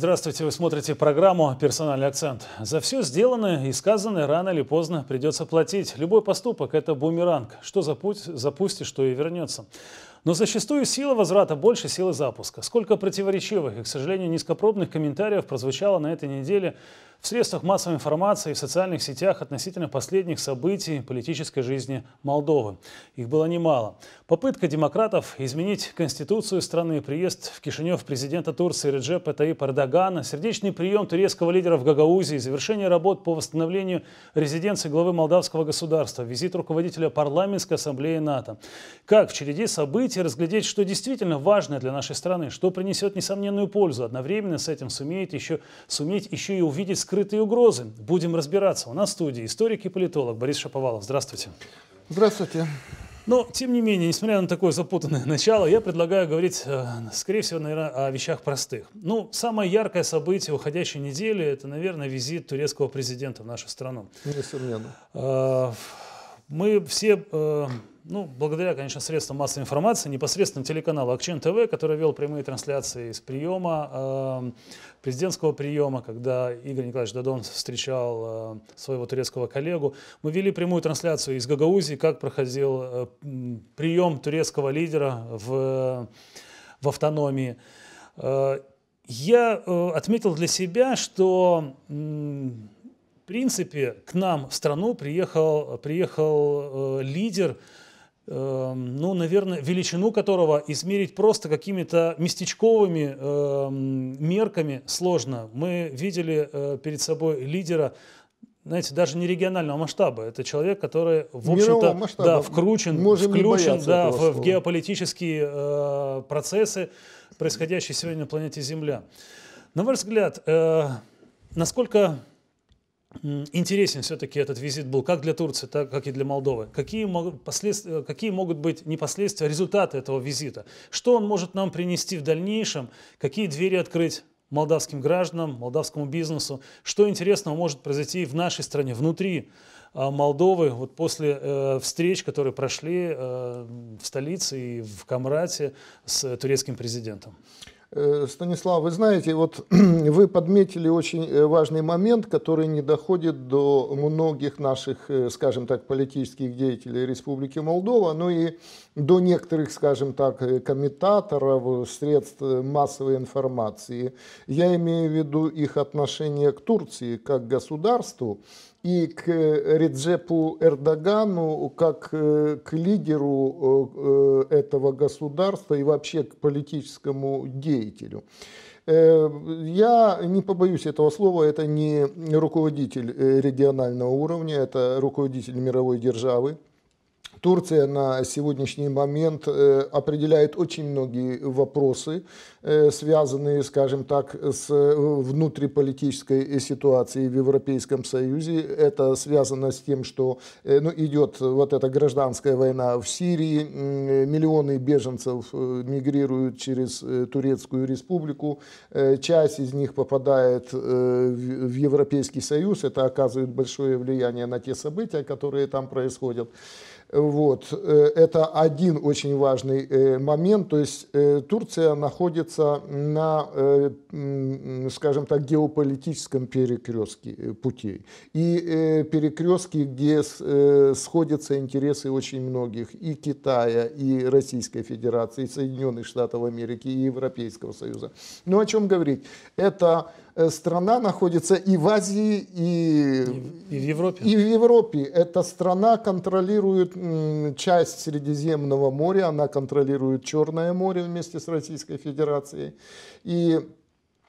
Здравствуйте, вы смотрите программу «Персональный акцент». За все сделанное и сказанное рано или поздно придется платить. Любой поступок – это бумеранг. Что запустишь, что и вернется. Но зачастую сила возврата больше силы запуска. Сколько противоречивых и, к сожалению, низкопробных комментариев прозвучало на этой неделе – в средствах массовой информации и в социальных сетях относительно последних событий политической жизни Молдовы. Их было немало. Попытка демократов изменить конституцию страны, приезд в Кишинев президента Турции Реджепа Таипа Эрдогана, сердечный прием турецкого лидера в Гагаузии, завершение работ по восстановлению резиденции главы молдавского государства, визит руководителя парламентской ассамблеи НАТО. Как в череде событий разглядеть, что действительно важно для нашей страны, что принесет несомненную пользу, одновременно с этим сумеет еще, суметь еще и увидеть скрытые угрозы. Будем разбираться. У нас в студии историк и политолог Борис Шаповалов. Здравствуйте. Здравствуйте. Но, тем не менее, несмотря на такое запутанное начало, я предлагаю говорить, э, скорее всего, наверное, о вещах простых. Ну, самое яркое событие уходящей недели – это, наверное, визит турецкого президента в нашу страну. Несомненно. Э, мы все э, ну, благодаря, конечно, средствам массовой информации, непосредственно телеканалу Акчен ТВ, который вел прямые трансляции из приема, э, президентского приема, когда Игорь Николаевич Дадон встречал э, своего турецкого коллегу. Мы вели прямую трансляцию из Гагаузии, как проходил э, прием турецкого лидера в, в автономии. Э, я э, отметил для себя, что... Э, в принципе, к нам в страну приехал, приехал э, лидер, Эм, ну, наверное, величину которого измерить просто какими-то местечковыми э, мерками сложно. Мы видели э, перед собой лидера, знаете, даже не регионального масштаба. Это человек, который, в общем-то, да, вкручен, Можем включен да, в, в геополитические э, процессы, происходящие сегодня на планете Земля. На ваш взгляд, э, насколько интересен все-таки этот визит был как для Турции, так как и для Молдовы. Какие, могут последствия, э, какие могут быть не последствия, а результаты этого визита? Что он может нам принести в дальнейшем? Какие двери открыть молдавским гражданам, молдавскому бизнесу? Что интересного может произойти в нашей стране, внутри а, Молдовы, вот после э, встреч, которые прошли э, в столице и в Камрате с э, турецким президентом? Э, Станислав, вы знаете, вот вы подметили очень э, важный момент, который не доходит до многих наших, э, скажем так, политических деятелей Республики Молдова, ну и до некоторых, скажем так, комментаторов средств массовой информации. Я имею в виду их отношение к Турции как к государству, и к э, Реджепу Эрдогану как э, к лидеру э, этого государства и вообще к политическому деятелю. Я не побоюсь этого слова, это не руководитель регионального уровня, это руководитель мировой державы, Турция на сегодняшний момент э, определяет очень многие вопросы, э, связанные, скажем так, с э, внутриполитической ситуацией в Европейском Союзе. Это связано с тем, что ну, идет вот эта гражданская война в Сирии, миллионы беженцев мигрируют через Турецкую республику, часть из них попадает в Европейский Союз, это оказывает большое влияние на те события, которые там происходят. Вот. Э, это один очень важный э, момент. То есть э, Турция находится на, скажем так, геополитическом перекрестке путей. И перекрестке, где сходятся интересы очень многих и Китая, и Российской Федерации, и Соединенных Штатов Америки, и Европейского Союза. Ну о чем говорить? Это Э, страна находится и в Азии, и, и, в Европе. И в Европе. Эта страна контролирует часть Средиземного моря, она контролирует Черное море вместе с Российской Федерацией. И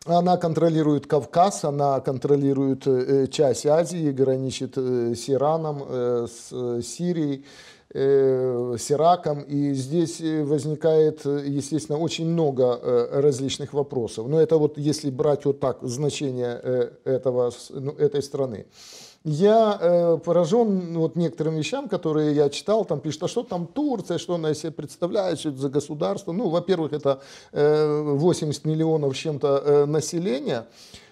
она контролирует Кавказ, она контролирует э, часть Азии, граничит э, с Ираном, с Сирией. Э, Сираком. И здесь э, возникает, э, естественно, очень много различных вопросов. Но это вот если брать вот так значение этого, ну, этой страны. Я поражен вот некоторым вещам, которые я читал, там пишут, а что там Турция, что она из себя представляет, что это за государство. Ну, во-первых, это 80 миллионов чем-то населения,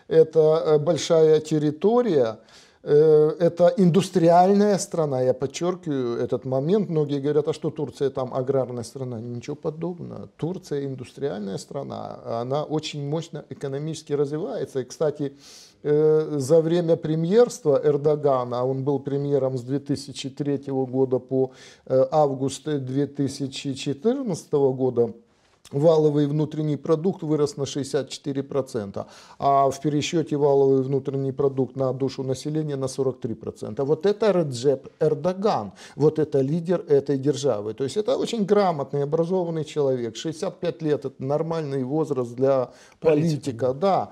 это большая территория, Э, это индустриальная страна, я подчеркиваю этот момент. Многие говорят, а что Турция там аграрная страна? Ничего подобного. Турция индустриальная страна, она очень мощно экономически развивается. И, кстати, э, за время премьерства Эрдогана, а он был премьером с 2003 года по э, август 2014 года, валовый внутренний продукт вырос на 64%, а в пересчете валовый внутренний продукт на душу населения на 43%. Вот это Реджеп Эрдоган, вот это лидер этой державы. То есть это очень грамотный, образованный человек. 65 лет – это нормальный возраст для политика. политика. Да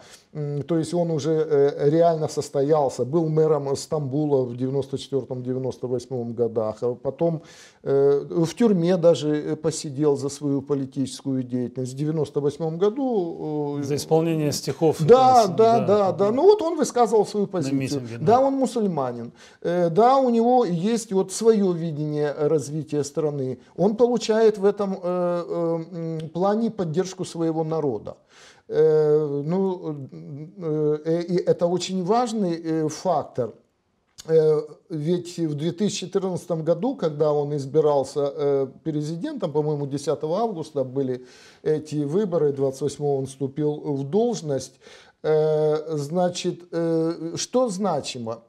то есть он уже э, реально состоялся, был мэром Стамбула в 94-98 годах, а потом э, в тюрьме даже э, посидел за свою политическую деятельность. В 98 году... За исполнение стихов. Да, раз, да, да, да, да. Ну вот он высказывал свою позицию. Митинге, да. да, он мусульманин. Да, у него есть вот свое видение развития страны. Он получает в этом плане поддержку своего народа. Э, ну, э, э, и это очень важный фактор. Ведь в 2014 году, когда он избирался президентом, по-моему, 10 августа были эти выборы, 28 он вступил в должность, значит, что значимо?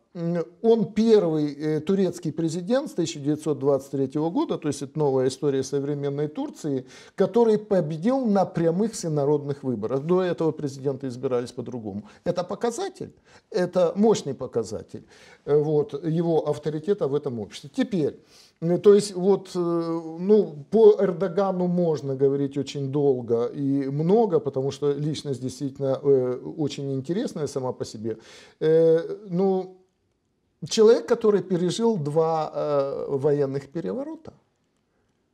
он первый э, турецкий президент с 1923 года, то есть это новая история современной Турции, который победил на прямых всенародных выборах. До этого президенты избирались по-другому. Это показатель, это мощный показатель э, вот, его авторитета в этом обществе. Теперь, э, то есть вот, ну, по Эрдогану можно говорить очень долго и много, потому что личность действительно очень интересная сама по себе. Ну, Человек, который пережил два э, военных переворота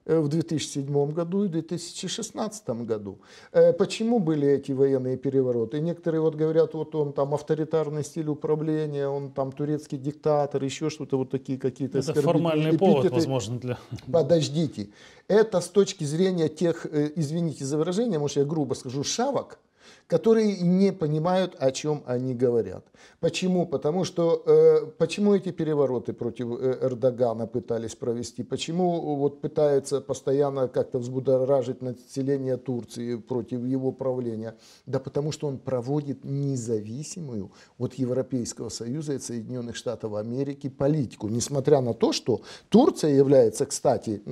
э, в 2007 году и 2016 году. Э, почему были эти военные перевороты? Некоторые вот говорят, вот он там авторитарный стиль управления, он там турецкий диктатор, еще что-то, вот такие какие-то Это формальный эпитеты. повод, возможно, для... Подождите. Это с точки зрения тех, э, извините за выражение, может я грубо скажу, шавок, которые не понимают, о чем они говорят. Почему? Потому что э, почему эти перевороты против э, Эрдогана пытались провести? Почему вот пытаются постоянно как-то взбудоражить население Турции против его правления? Да потому что он проводит независимую от Европейского Союза и Соединенных Штатов Америки политику, несмотря на то, что Турция является, кстати,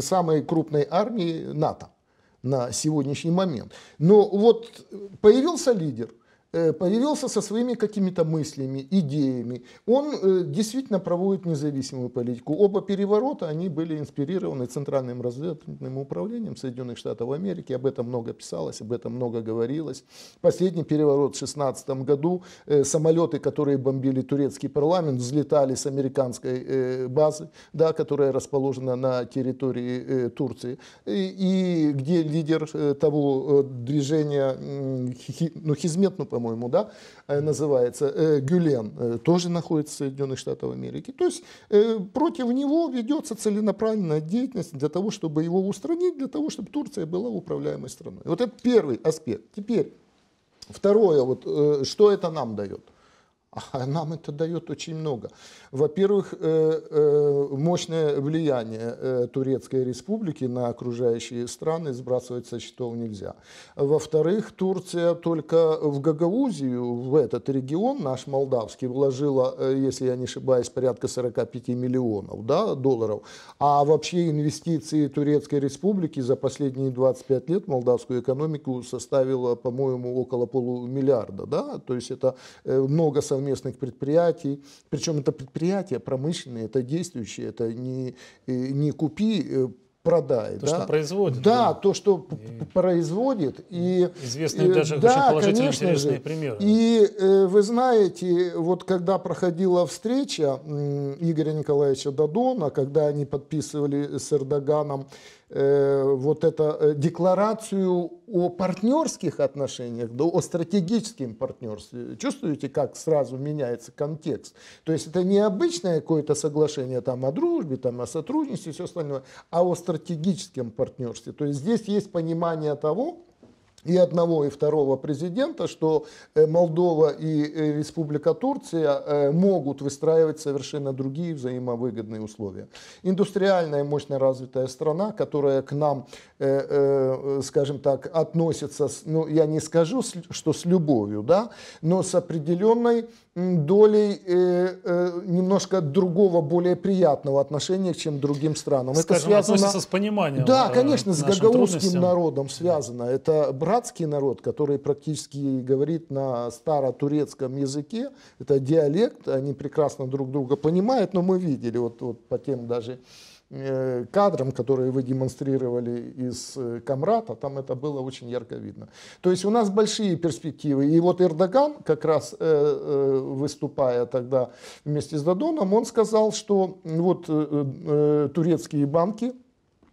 самой крупной армией НАТО на сегодняшний момент. Но вот появился лидер, Э, появился со своими какими-то мыслями, идеями. Он э, действительно проводит независимую политику. Оба переворота, они были инспирированы Центральным разведывательным управлением Соединенных Штатов Америки. Об этом много писалось, об этом много говорилось. Последний переворот в 2016 году. Э, самолеты, которые бомбили турецкий парламент, взлетали с американской базы, да, которая расположена на территории Турции. И, где лидер того движения, ну, Хизмет, ну, по по-моему, да, э, называется, э, Гюлен, э, тоже находится в Соединенных Штатах Америки. То есть против него ведется целенаправленная деятельность для того, чтобы его устранить, для того, чтобы Турция была управляемой страной. Вот это первый аспект. Теперь, второе, вот, что это нам дает – а нам это дает очень много. Во-первых, э, э, мощное влияние э, Турецкой республики на окружающие страны сбрасывать со счетов нельзя. Во-вторых, Турция только в Гагаузию, в этот регион наш молдавский, вложила, если я не ошибаюсь, порядка 45 миллионов да, долларов. А вообще инвестиции Турецкой республики за последние 25 лет молдавскую экономику составило, по-моему, около полумиллиарда. Да? То есть это много совместных совместных предприятий. Причем это предприятия промышленные, это действующие, это не, э, не купи э, продай. То, да? что производит. Да, да. то, что и... производит. И, Известные и, э, даже да, очень положительные интересные же. примеры. И вы знаете, вот когда проходила встреча Игоря Николаевича Дадона, когда они подписывали с Эрдоганом Э, вот это э, декларацию о партнерских отношениях, да, о стратегическом партнерстве. Чувствуете, как сразу меняется контекст? То есть это не обычное какое-то соглашение там, о дружбе, там, о сотрудничестве и все остальное, а о стратегическом партнерстве. То есть здесь есть понимание того, и одного, и второго президента, что э, Молдова и э, Республика Турция э, могут выстраивать совершенно другие взаимовыгодные условия. Индустриальная, мощно развитая страна, которая к нам, скажем так, относится, с, ну, я не скажу, что с любовью, да, но с определенной долей э, э, немножко другого, более приятного отношения, чем другим странам. Скажем, это связано... с пониманием. Да, э, конечно, с гагаузским народом связано. Да. Это братский народ, который практически говорит на старо-турецком языке. Это диалект, они прекрасно друг друга понимают, но мы видели вот, вот по тем даже Э, кадрам, которые вы демонстрировали из э, Камрата, там это было очень ярко видно. То есть у нас большие перспективы. И вот Эрдоган, как раз э, выступая тогда вместе с Дадоном, он сказал, что вот турецкие банки,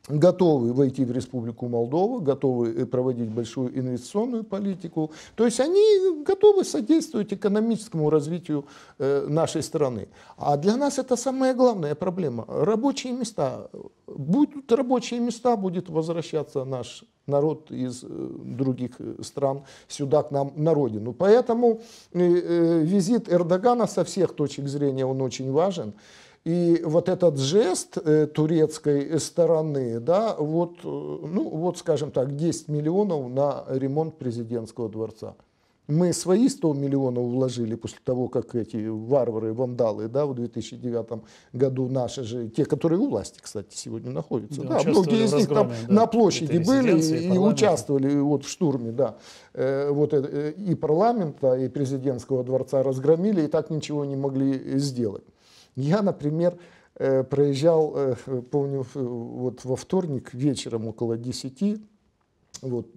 готовы войти в Республику Молдова, готовы э, проводить большую инвестиционную политику. То есть они готовы содействовать экономическому развитию э, нашей страны. А для нас это самая главная проблема. Рабочие места. Будут рабочие места, будет возвращаться наш народ из э, других стран сюда к нам на родину. Поэтому визит Эрдогана со всех точек зрения он очень важен. И вот этот жест э, турецкой стороны, да, вот, э, ну, вот, скажем так, 10 миллионов на ремонт президентского дворца. Мы свои 100 миллионов вложили после того, как эти варвары, вандалы, да, в 2009 году наши же, те, которые у власти, кстати, сегодня находятся, да, да многие из них там да, на площади были и, и участвовали вот в штурме, да, э, вот э, и парламента, и президентского дворца разгромили, и так ничего не могли сделать. Я, например, э, проезжал, э, помню, э, вот во вторник вечером около 10, вот,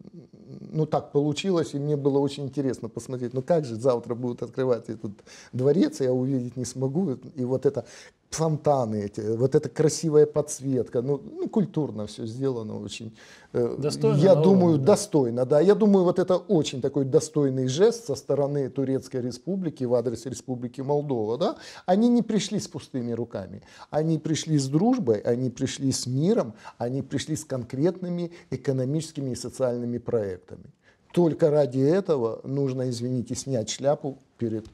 ну так получилось, и мне было очень интересно посмотреть, ну как же завтра будут открывать этот дворец, а я увидеть не смогу, и вот это фонтаны эти, вот эта красивая подсветка, ну, ну культурно все сделано очень. Э, достойно, я но, думаю, да. достойно, да. Я думаю, вот это очень такой достойный жест со стороны Турецкой Республики в адрес Республики Молдова, да. Они не пришли с пустыми руками, они пришли с дружбой, они пришли с миром, они пришли с конкретными экономическими и социальными проектами. Только ради этого нужно, извините, снять шляпу перед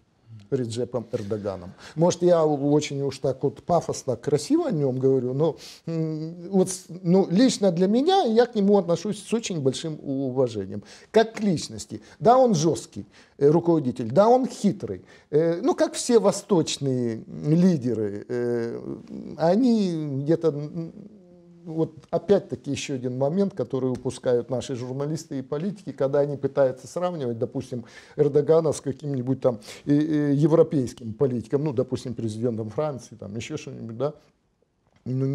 Реджепом Эрдоганом. Может, я очень уж так вот пафосно, красиво о нем говорю, но вот, ну, лично для меня я к нему отношусь с очень большим уважением. Как к личности. Да, он жесткий э, руководитель, да, он хитрый. Э, ну, как все восточные лидеры, э, они где-то вот опять-таки еще один момент, который упускают наши журналисты и политики, когда они пытаются сравнивать, допустим, Эрдогана с каким-нибудь там э, э, европейским политиком, ну, допустим, президентом Франции, там еще что-нибудь, да, ну,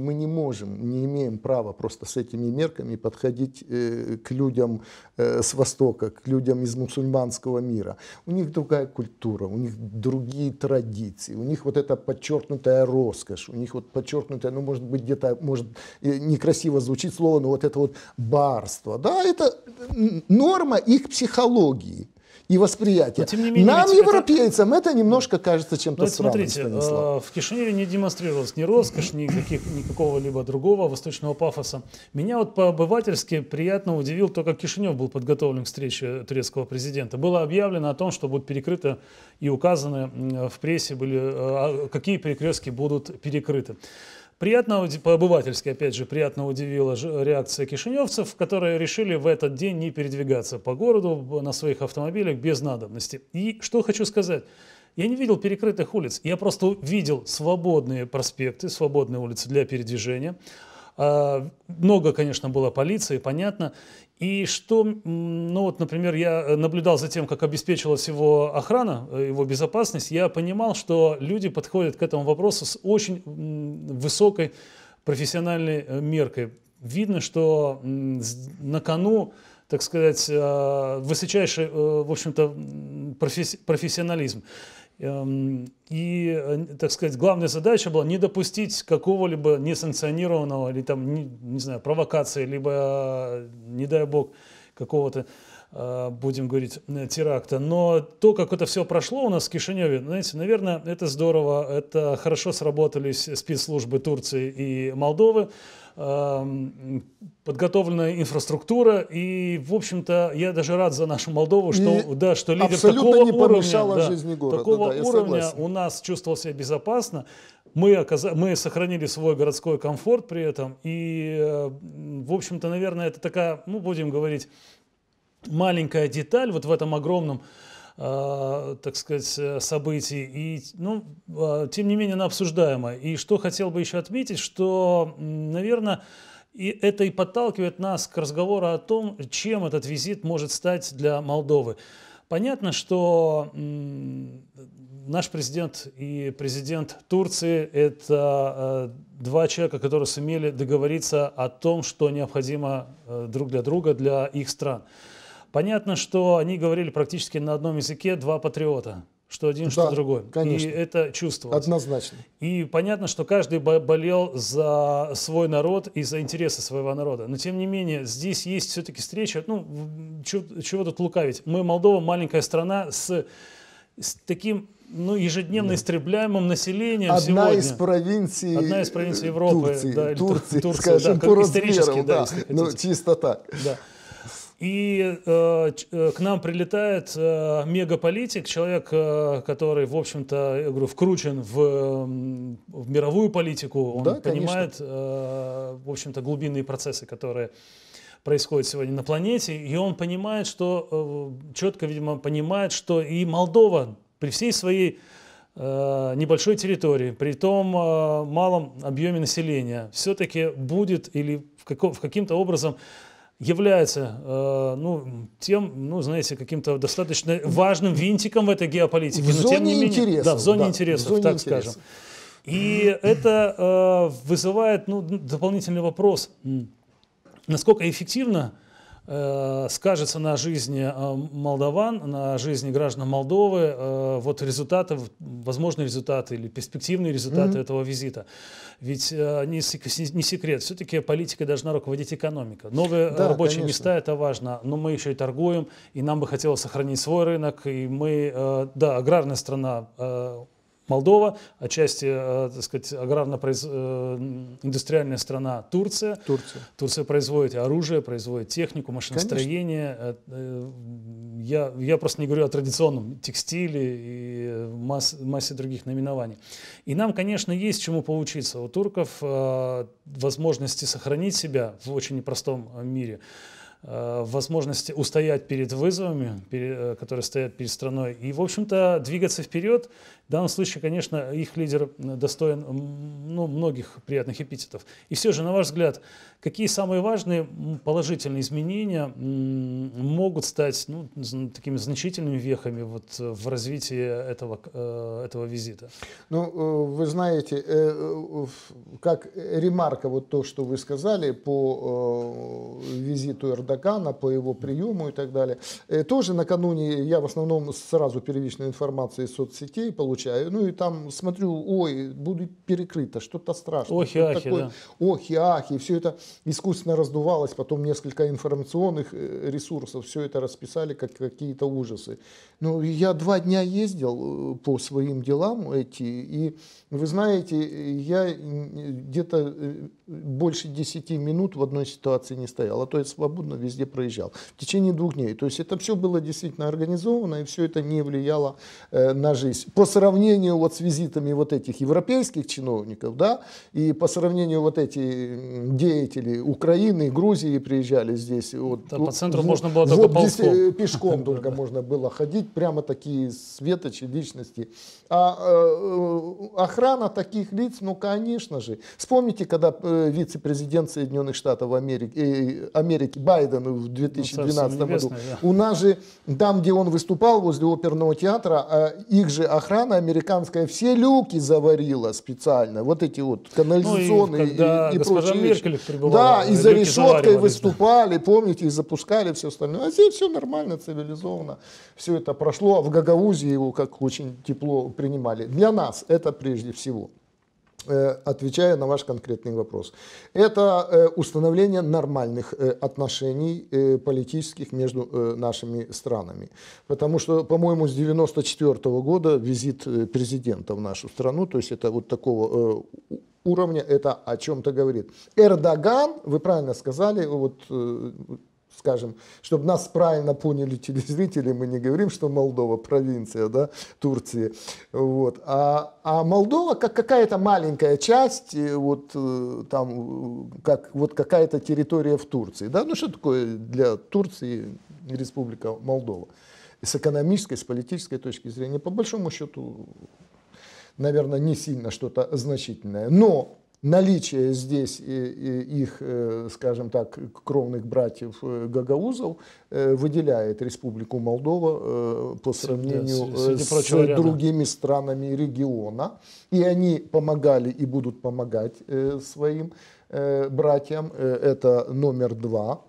мы не можем, не имеем права просто с этими мерками подходить э, к людям э, с Востока, к людям из мусульманского мира. У них другая культура, у них другие традиции, у них вот эта подчеркнутая роскошь, у них вот подчеркнутая, ну, может быть, где-то, может, э, некрасиво звучит слово, но вот это вот барство, да, это э, норма их психологии и восприятие. Но, менее, Нам, европейцам, это... это немножко кажется чем-то странным, смотрите, э, в Кишиневе не демонстрировалось, ни роскошь, ни никаких, никакого либо другого восточного пафоса. Меня вот по-обывательски приятно удивил то, как Кишинев был подготовлен к встрече турецкого президента. Было объявлено о том, что будут перекрыто и указаны в прессе были, э, а, какие перекрестки будут перекрыты. Приятно, по-обывательски, опять же, приятно удивила реакция кишиневцев, которые решили в этот день не передвигаться по городу на своих автомобилях без надобности. И что хочу сказать. Я не видел перекрытых улиц, я просто видел свободные проспекты, свободные улицы для передвижения. А, много, конечно, было полиции, понятно. И что, ну вот, например, я э, наблюдал за тем, как обеспечивалась его охрана, э, его безопасность, я понимал, что люди подходят к этому вопросу с очень высокой профессиональной э, меркой. Видно, что на кону, так сказать, высочайший, в общем-то, професс- профессионализм. Эм, и, э, так сказать, главная задача была не допустить какого-либо несанкционированного или там, не, не знаю, провокации, либо, э, не дай бог, какого-то Э, будем говорить, э, теракта. Но то, как это все прошло у нас в Кишиневе, знаете, наверное, это здорово, это хорошо сработались спецслужбы Турции и Молдовы, эм, подготовленная инфраструктура, и, в общем-то, я даже рад за нашу Молдову, что, и да, что лидер такого уровня, да, жизни города, такого да, уровня у нас чувствовал себя безопасно, мы, оказ... мы сохранили свой городской комфорт при этом, и, э, в общем-то, наверное, это такая, ну, будем говорить, маленькая деталь вот в этом огромном Э, так сказать, э, событии. И, ну, э, тем не менее, она обсуждаема. И что хотел бы еще отметить, что, наверное, и это и подталкивает нас к разговору о том, чем этот визит может стать для Молдовы. Понятно, что наш президент и президент Турции – это э, два человека, которые сумели договориться о том, что необходимо э, друг для друга для их стран. Понятно, что они говорили практически на одном языке два патриота. Что один, да, что другой. Конечно. И это чувство. Однозначно. И понятно, что каждый болел за свой народ и за интересы своего народа. Но тем не менее, здесь есть все-таки встреча. Ну, чего, чего тут лукавить? Мы, Молдова, маленькая страна с, с таким ну, ежедневно да. истребляемым населением Одна сегодня. из провинций Одна из провинций Европы. Турции, да, Турции, Турции скажем, да, по размерам, да, да ну, чисто так. Да. И э, э, к нам прилетает э, мегаполитик, человек, э, который, в общем-то, я говорю, вкручен в, в мировую политику, он да, понимает, э, в общем-то, глубинные процессы, которые происходят сегодня на планете, и он понимает, что э, четко, видимо, понимает, что и Молдова при всей своей э, небольшой территории, при том э, малом объеме населения, все-таки будет или в, каком, в каким-то образом является, э, ну, тем, ну, знаете, каким-то достаточно важным винтиком в этой геополитике. В но зоне тем не менее, интересов. Да, в зоне да, интересов, в зоне так интересов. скажем. И это э, вызывает, ну, дополнительный вопрос. Насколько эффективно Э, скажется на жизни э, молдаван, на жизни граждан Молдовы, э, вот результаты, возможные результаты или перспективные результаты mm-hmm. этого визита. Ведь не секрет, все-таки политика должна руководить экономика. Новые да, рабочие конечно. места – это важно, но мы еще и торгуем, и нам бы хотелось сохранить свой рынок, и мы, да, аграрная страна, Молдова, отчасти, э, так сказать, аграрно-индустриальная э, страна Турция. Турция. Турция производит оружие, производит технику, машиностроение. Э, я, я просто не говорю о традиционном текстиле и масс, массе других наименований. И нам, конечно, есть чему поучиться у турков возможности сохранить себя в очень непростом мире. Э, возможности устоять перед вызовами, э, которые стоят перед страной, и, в общем-то, двигаться вперед. В данном случае, конечно, их лидер достоин ну, многих приятных эпитетов. И все же, на ваш взгляд, какие самые важные положительные изменения могут стать ну, такими значительными вехами вот э, в развитии этого, этого визита? Ну, вы знаете, как ремарка вот то, что вы сказали по визиту Эрдогана, Эрдогана, по его приему и так далее. Э, тоже накануне я в основном сразу первичной информации из соцсетей получаю, ну и там смотрю, ой, будет перекрыто, что-то страшное. Охи-ахи, такое... да. Охи-ахи, все это искусственно раздувалось, потом несколько информационных э, ресурсов, все это расписали как какие-то ужасы. Ну, я два дня ездил э, по своим делам эти, и вы знаете, я где-то больше 10 минут в одной ситуации не стоял, а то я свободно везде проезжал. В течение двух дней. То есть это все было действительно организовано, и все это не влияло э, на жизнь. По сравнению вот с визитами вот этих европейских чиновников, да, и по сравнению вот эти деятели Украины, Грузии приезжали здесь. Вот, да, ну, по центру в, можно было только вот, ползком. Здесь, э, пешком только можно было ходить, прямо такие светочи личности. А э, э, охрана таких лиц, ну, конечно же. Вспомните, когда вице-президент Соединенных Штатов Америки, э, Америки Байден Байден в 2012 ну, году. Да. У нас же, там, где он выступал, возле оперного театра, а, их же охрана американская все люки заварила специально. Вот эти вот канализационные ну, и, когда и, и прочие Меркель прибывала, Да, и за решеткой выступали, да. помните, и запускали все остальное. А здесь все нормально, цивилизованно. Все это прошло. А в Гагаузии его как очень тепло принимали. Для нас это прежде всего. Э, отвечая на ваш конкретный вопрос. Это э, установление нормальных э, отношений политических между нашими странами. Потому что, по-моему, с 1994 -го года визит президента в нашу страну, то есть это вот такого уровня, это о чем-то говорит. Эрдоган, вы правильно сказали, вот скажем, чтобы нас правильно поняли телезрители, мы не говорим, что Молдова провинция, да, Турции, вот, а, а Молдова как какая-то маленькая часть, вот э, там, как вот какая-то территория в Турции, да, ну что такое для Турции Республика Молдова? С экономической, с политической точки зрения, по большому счету, наверное, не сильно что-то значительное, но наличие здесь их, э, скажем так, кровных братьев э, гагаузов э, выделяет Республику Молдова по сравнению Среди, с, с другими странами региона. И они помогали и будут помогать своим братьям. Это номер два.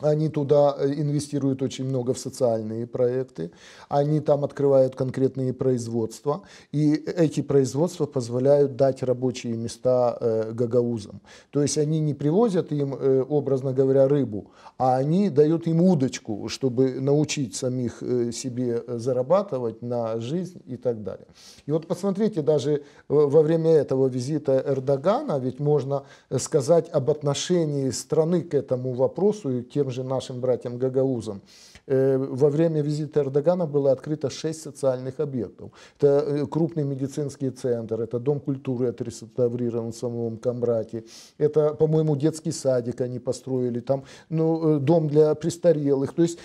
Они туда э, инвестируют очень много в социальные проекты, они там открывают конкретные производства, и э, эти производства позволяют дать рабочие места э, гагаузам. То есть они не привозят им, э, образно говоря, рыбу, а они дают им удочку, чтобы научить самих э, себе э, зарабатывать на жизнь и так далее. И вот посмотрите, даже во время этого визита Эрдогана, ведь можно сказать об отношении страны к этому вопросу и к тем же нашим братьям гагаузам. Э, во время визита Эрдогана было открыто 6 социальных объектов. Это э, крупный медицинский центр, это дом культуры отреставрирован в самом Камбрате, это, по-моему, детский садик они построили, там ну, э, дом для престарелых. То есть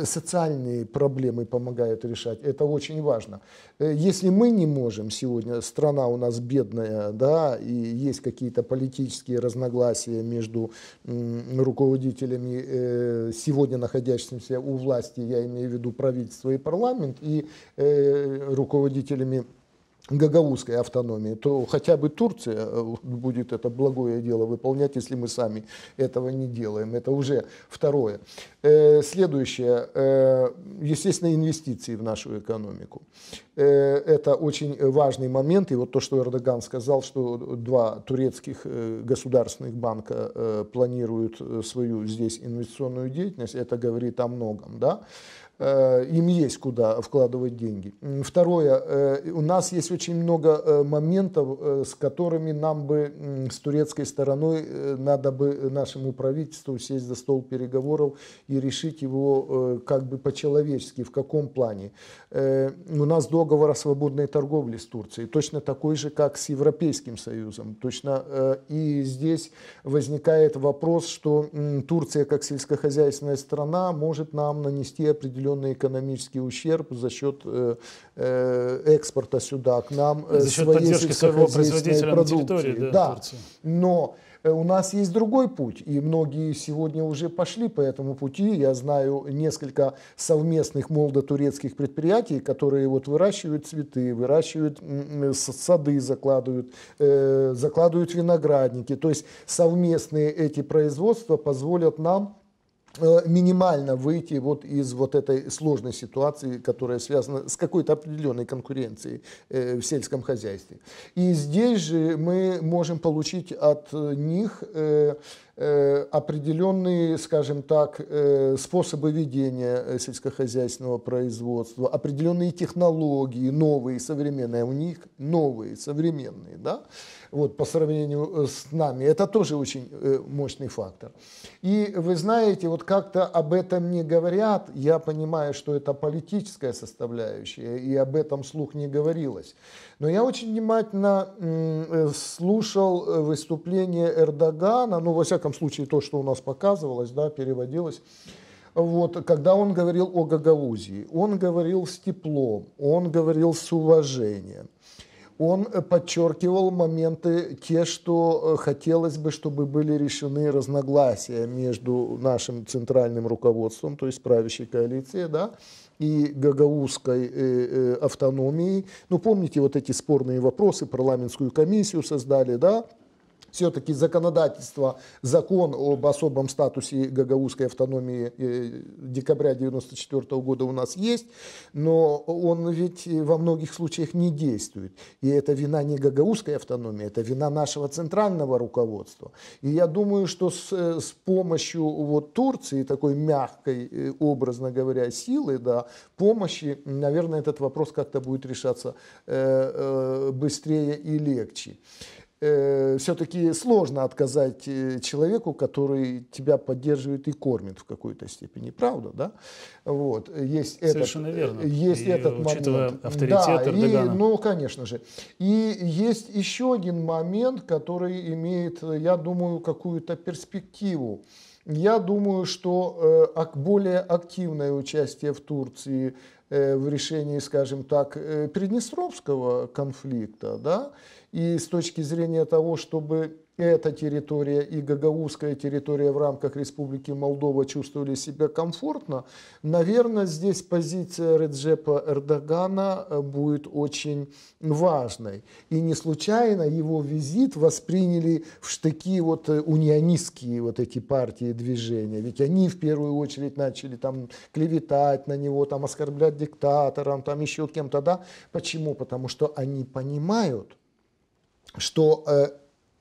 социальные проблемы помогают решать. Это очень важно. Э, если мы не можем сегодня, страна у нас бедная, да, и есть какие-то политические разногласия между руководителями э, сегодня находящимися у власти, я имею в виду правительство и парламент, и э, руководителями гагаузской автономии, то хотя бы Турция э, будет это благое дело выполнять, если мы сами этого не делаем. Это уже второе. Э, следующее, э, естественно, инвестиции в нашу экономику. Это очень важный момент. И вот то, что Эрдоган сказал, что два турецких государственных банка планируют свою здесь инвестиционную деятельность, это говорит о многом. Да? Э, им есть куда вкладывать деньги. Второе, э, у нас есть очень много э, моментов, с которыми нам бы с турецкой стороной надо бы нашему правительству сесть за стол переговоров и решить его как бы по-человечески, в каком плане. У нас договор о свободной торговле с Турцией, точно такой же, как с Европейским Союзом. Точно и здесь возникает вопрос, что Турция как сельскохозяйственная страна может нам нанести определенные определенный экономический ущерб за счет э, э, экспорта сюда к нам э, за счет поддержки своего производителя продукции. да, да. Турции. но у нас есть другой путь, и многие сегодня уже пошли по этому пути. Я знаю несколько совместных молдо-турецких предприятий, которые вот выращивают цветы, выращивают сады, закладывают, закладывают виноградники. То есть совместные эти производства позволят нам Э, минимально выйти вот из вот этой сложной ситуации, которая связана с какой-то определенной конкуренцией э, в сельском хозяйстве. И здесь же мы можем получить от них э, определенные, скажем так, способы ведения сельскохозяйственного производства, определенные технологии, новые, современные, а у них новые, современные, да, вот, по сравнению э, с нами. Это тоже очень э, мощный фактор. И вы знаете, вот как-то об этом не говорят, я понимаю, что это политическая составляющая, и об этом слух не говорилось. Но я очень внимательно э, слушал выступление Эрдогана, ну, во всяком случае, то, что у нас показывалось, да, переводилось, вот, когда он говорил о Гагаузии, он говорил с теплом, он говорил с уважением он э, подчеркивал моменты те, что э, хотелось бы, чтобы были решены разногласия между нашим центральным руководством, то есть правящей коалицией, да, и гагаузской э, э, автономией. Ну, помните вот эти спорные вопросы, парламентскую комиссию создали, да, все-таки законодательство, закон об особом статусе гагаузской автономии э, декабря 1994 года у нас есть, но он ведь во многих случаях не действует. И это вина не гагаузской автономии, это вина нашего центрального руководства. И я думаю, что с, э, с помощью вот Турции, такой мягкой, э, образно говоря, силы, да, помощи, наверное, этот вопрос как-то будет решаться э, э, быстрее и легче. Э, все-таки сложно отказать э, человеку, который тебя поддерживает и кормит в какой-то степени, правда, да? Вот есть Совершенно этот, верно. Есть и этот момент. авторитет да, И, ну, конечно же. И есть еще один момент, который имеет, я думаю, какую-то перспективу. Я думаю, что э, более активное участие в Турции Э, в решении, скажем так, э, Приднестровского конфликта, да, и с точки зрения того, чтобы эта территория и гагаузская территория в рамках Республики Молдова чувствовали себя комфортно, наверное, здесь позиция Реджепа Эрдогана э, будет очень важной. И не случайно его визит восприняли в штыки вот э, унионистские вот эти партии и движения. Ведь они в первую очередь начали там клеветать на него, там оскорблять диктатором, там еще кем-то, да? Почему? Потому что они понимают, что э,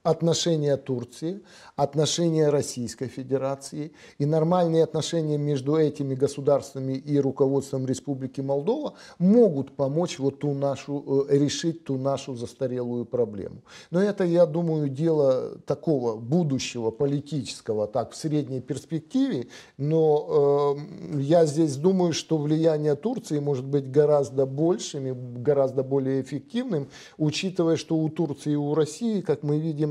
отношения Турции, отношения Российской Федерации и нормальные отношения между этими государствами и руководством Республики Молдова могут помочь вот ту нашу, э, решить ту нашу застарелую проблему. Но это, я думаю, дело такого будущего политического, так, в средней перспективе, но э, я здесь думаю, что влияние Турции может быть гораздо большим и гораздо более эффективным, учитывая, что у Турции и у России, как мы видим,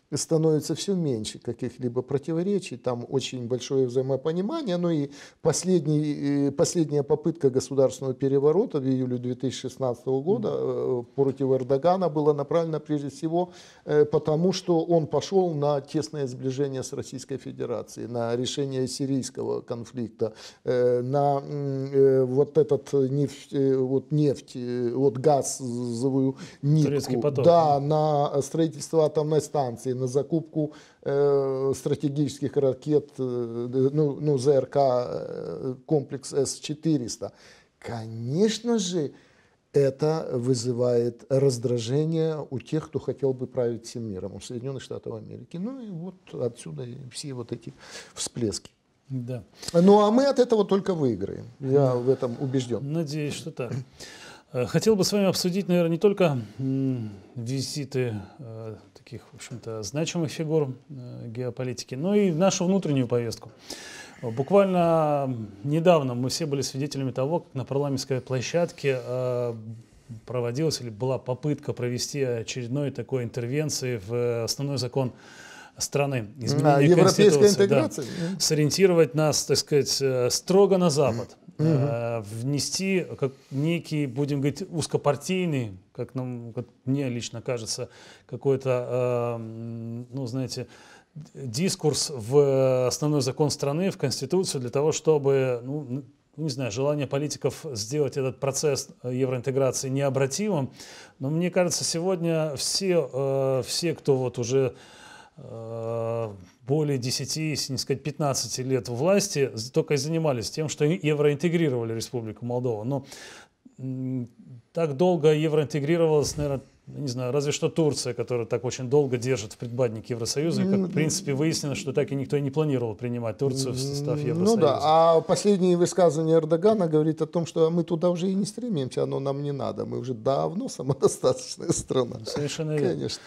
становится все меньше каких-либо противоречий, там очень большое взаимопонимание, ну и последний, э, последняя попытка государственного переворота в июле 2016 года э, против Эрдогана была направлена прежде всего э, потому, что он пошел на тесное сближение с Российской Федерацией, на решение сирийского конфликта, на вот этот нефть, вот нефть, вот газовую нитку, да, на строительство атомной станции, на закупку э, стратегических ракет, э, ну, ну, ЗРК, э, комплекс С-400. Конечно же, это вызывает раздражение у тех, кто хотел бы править всем миром, у Соединенных Штатов Америки. Ну и вот отсюда все вот эти всплески. Да. Ну а мы от этого только выиграем. Я в этом убежден. Надеюсь, что так. Э, хотел бы с вами обсудить, наверное, не только визиты э, таких, в общем-то, значимых фигур э, геополитики, но ну и нашу внутреннюю повестку. Буквально недавно мы все были свидетелями того, как на парламентской площадке э, проводилась или была попытка провести очередной такой интервенции в э, основной закон страны, изменение а, европейской интеграции, да, сориентировать нас, так сказать, строго на Запад угу. э, внести как некий, будем говорить, узкопартийный, как нам, как мне лично кажется, какой-то, э, ну, знаете, дискурс в э, основной закон страны, в Конституцию, для того, чтобы, ну, не знаю, желание политиков сделать этот процесс э, евроинтеграции необратимым. Но мне кажется, сегодня все, э, все кто вот уже э, более 10, если не сказать 15 лет власти, только и занимались тем, что евроинтегрировали Республику Молдова. Но так долго евроинтегрировалась, наверное, ну, не знаю, разве что Турция, которая так очень долго держит в предбаннике Евросоюза, и, как, в принципе, выяснилось, что так и никто и не планировал принимать Турцию в состав ну Евросоюза. Ну да, а последнее высказывание Эрдогана говорит о том, что мы туда уже и не стремимся, оно нам не надо, мы уже давно самодостаточная страна. Совершенно верно. Конечно.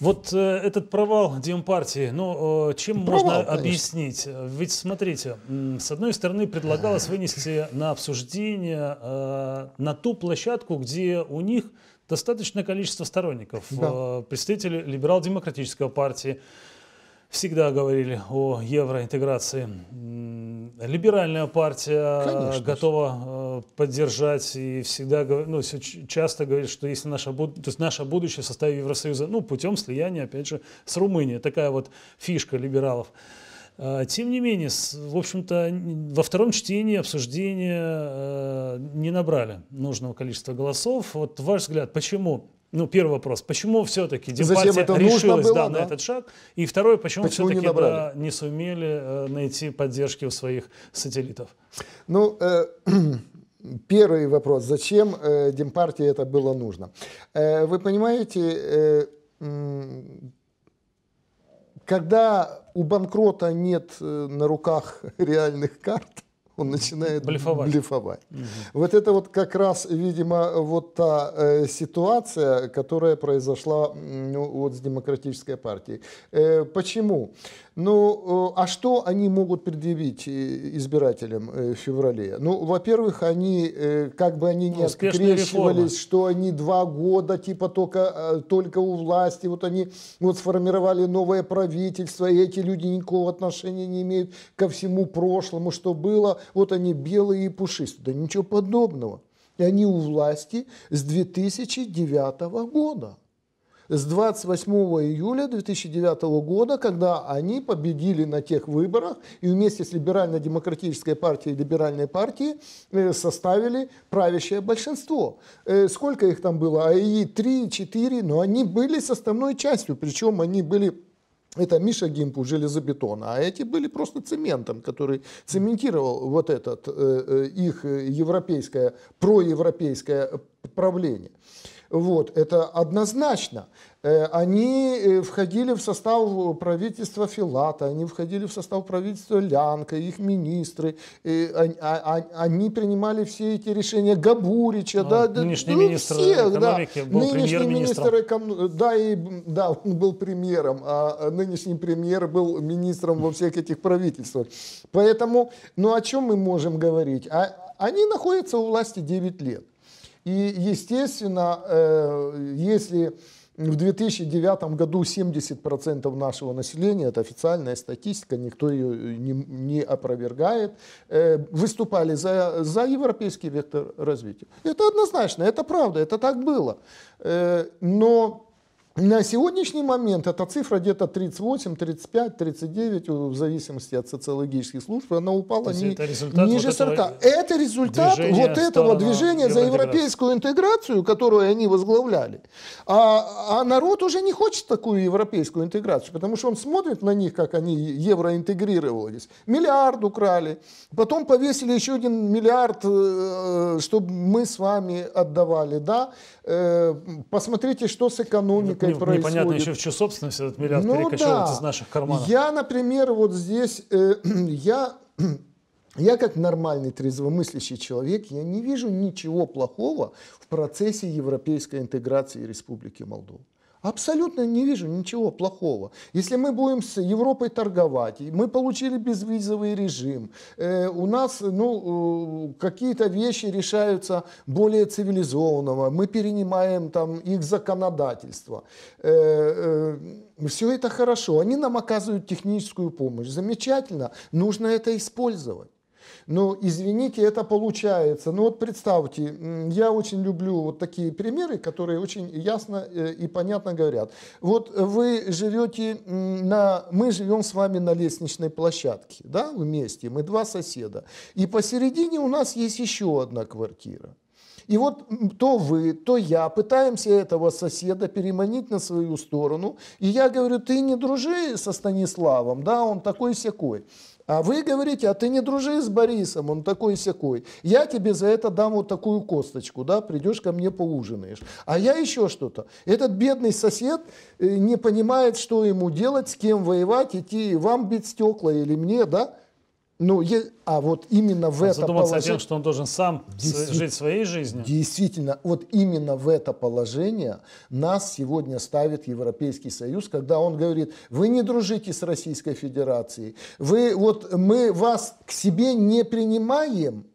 Вот э, этот провал Демпартии, ну, э, чем провал, можно конечно. объяснить? Ведь, смотрите, э, с одной стороны, предлагалось вынести на обсуждение э, на ту площадку, где у них достаточное количество сторонников. Да. Э, представители либерал-демократической партии всегда говорили о евроинтеграции. Либеральная партия э, Конечно. готова э, поддержать и всегда ну, часто говорит, что если наше, то есть наше будущее в составе Евросоюза, ну, путем слияния, опять же, с Румынией. Такая вот фишка либералов. А, тем не менее, в общем-то, во втором чтении обсуждения э, не набрали нужного количества голосов. Вот ваш взгляд, почему ну, первый вопрос, почему все-таки Демпартия решилась было, да, да? на этот шаг? И второй, почему, почему все-таки не, да, не сумели э, найти поддержки у своих сателлитов? Ну, э, первый вопрос, зачем э, Демпартии это было нужно? Э, вы понимаете, э, когда у банкрота нет э, на руках реальных карт, он начинает блефовать. блефовать. Угу. Вот это вот как раз, видимо, вот та э, ситуация, которая произошла ну, вот с демократической партией. Э, почему? Ну, э, а что они могут предъявить э, избирателям э, в феврале? Ну, во-первых, они, как бы они ну, не ну, открещивались, что они два года типа только, только у власти, вот они вот сформировали новое правительство, и эти люди никакого отношения не имеют ко всему прошлому, что было, вот они белые и пушистые. Да ничего подобного. И они у власти с 2009 года с 28 июля 2009 года, когда они победили на тех выборах и вместе с Либерально-демократической партией и Либеральной партией э, составили правящее большинство. Э, сколько их там было? АИ 3, 4, но они были составной частью, причем они были это Миша Гимпу железобетона, а эти были просто цементом, который цементировал вот этот э, их европейское, проевропейское правление. Вот, это однозначно. Э, они э, входили в состав правительства Филата, они входили в состав правительства Лянка, их министры, э, а, а, они принимали все эти решения Габурича, а, да, нынешний ну, министр всех, экономики да. был нынешний министр эконом... да, и, да, он был премьером, а нынешний премьер был министром во всех этих правительствах. Поэтому, ну о чем мы можем говорить? А, они находятся у власти 9 лет. И, естественно, э, если в 2009 году 70% нашего населения, это официальная статистика, никто ее не, не опровергает, э, выступали за, за европейский вектор развития. Это однозначно, это правда, это так было. Э, но на сегодняшний момент эта цифра где-то 38, 35, 39, в зависимости от социологических служб, она упала ни, это ниже вот 40. Это результат вот этого движения за европейскую интеграцию, которую они возглавляли. А, а народ уже не хочет такую европейскую интеграцию, потому что он смотрит на них, как они евроинтегрировались. Миллиард украли, потом повесили еще один миллиард, э, э, чтобы мы с вами отдавали. Да? Э, посмотрите, что с экономикой сказать, не, происходит. Непонятно еще, в чью собственность этот миллиард ну, перекочевывает да. из наших карманов. Я, например, вот здесь, э, я, я как нормальный трезвомыслящий человек, я не вижу ничего плохого в процессе европейской интеграции Республики Молдова. Абсолютно не вижу ничего плохого. Если мы будем с Европой торговать, мы получили безвизовый режим, э, у нас ну, э, какие-то вещи решаются более цивилизованного, мы перенимаем там их законодательство. Э, э, все это хорошо, они нам оказывают техническую помощь, замечательно, нужно это использовать. Но «Ну, извините, это получается. Ну вот представьте, я очень люблю вот такие примеры, которые очень ясно э, и понятно говорят. Вот вы живете на... Мы живем с вами на лестничной площадке, да, вместе, мы два соседа. И посередине у нас есть еще одна квартира. И вот то вы, то я пытаемся этого соседа переманить на свою сторону. И я говорю, ты не дружи со Станиславом, да, он такой-сякой. А вы говорите, а ты не дружи с Борисом, он такой секой. Я тебе за это дам вот такую косточку, да, придешь ко мне поужинаешь. А я еще что-то. Этот бедный сосед э, не понимает, что ему делать, с кем воевать, идти вам бить стекла или мне, да, ну, е, а вот именно в он это задуматься положение... о том, что он должен сам жить своей жизнью. Действительно, вот именно в это положение нас сегодня ставит Европейский Союз, когда он говорит, вы не дружите с Российской Федерацией, вы вот мы вас к себе не принимаем,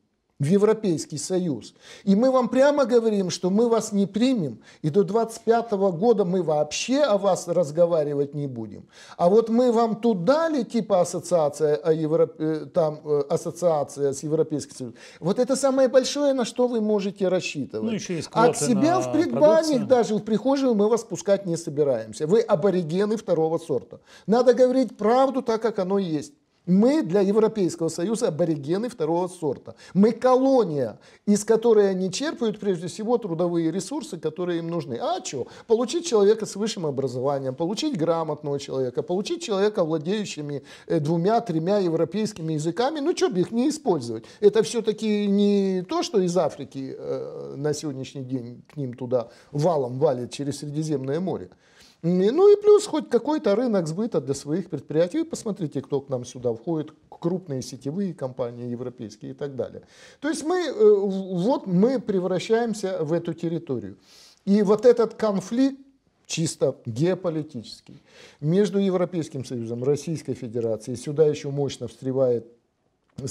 в Европейский Союз. И мы вам прямо говорим, что мы вас не примем, и до 25 года мы вообще о вас разговаривать не будем. А вот мы вам тут дали, типа ассоциация, э, Европ... Э, там, э, ассоциация с Европейским Союзом. Вот это самое большое, на что вы можете рассчитывать. Ну, еще есть От себя в предбанник, даже в прихожую мы вас пускать не собираемся. Вы аборигены второго сорта. Надо говорить правду так, как оно есть. Мы для Европейского Союза аборигены второго сорта. Мы колония, из которой они черпают прежде всего трудовые ресурсы, которые им нужны. А что? Получить человека с высшим образованием, получить грамотного человека, получить человека, владеющими э, двумя-тремя европейскими языками. Ну что бы их не использовать? Это все-таки не то, что из Африки э, на сегодняшний день к ним туда валом валит через Средиземное море. Ну и плюс хоть какой-то рынок сбыта для своих предприятий. Вы посмотрите, кто к нам сюда входит, крупные сетевые компании европейские и так далее. То есть мы, э, вот мы превращаемся в эту территорию. И вот этот конфликт, чисто геополитический, между Европейским Союзом, Российской Федерацией, сюда еще мощно встревает